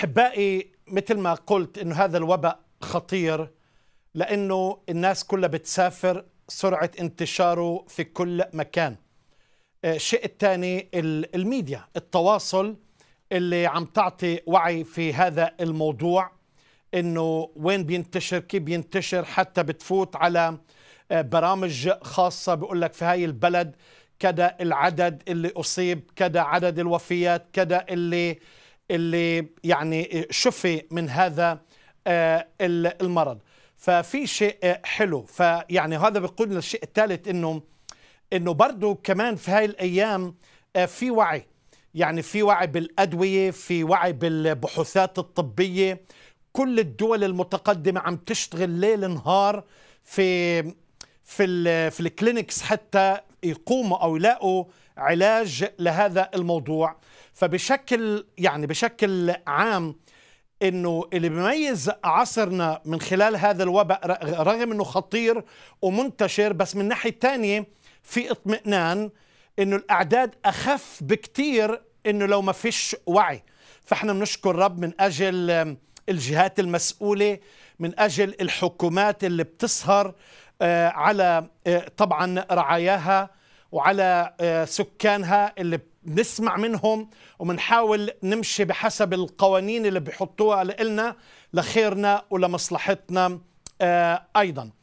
احبائي مثل ما قلت انه هذا الوباء خطير لانه الناس كلها بتسافر سرعه انتشاره في كل مكان آه، الشيء الثاني الميديا التواصل اللي عم تعطي وعي في هذا الموضوع انه وين بينتشر كيف بينتشر حتى بتفوت على آه، برامج خاصة بيقول لك في هاي البلد كذا العدد اللي أصيب كذا عدد الوفيات كذا اللي اللي يعني شفي من هذا آه، المرض ففي شيء آه، حلو فيعني هذا بيقودنا للشيء الثالث انه انه برضه كمان في هاي الايام آه، في وعي يعني في وعي بالادويه في وعي بالبحوثات الطبيه كل الدول المتقدمه عم تشتغل ليل نهار في في في الكلينكس حتى يقوموا أو يلاقوا علاج لهذا الموضوع فبشكل يعني بشكل عام انه اللي بيميز عصرنا من خلال هذا الوباء رغم انه خطير ومنتشر بس من ناحيه ثانيه في اطمئنان انه الاعداد اخف بكثير انه لو ما فيش وعي فاحنا بنشكر رب من اجل الجهات المسؤوله من اجل الحكومات اللي بتسهر آه، على آه، طبعا رعاياها وعلى آه، سكانها اللي بنسمع منهم وبنحاول نمشي بحسب القوانين اللي بيحطوها لنا لخيرنا ولمصلحتنا ايضا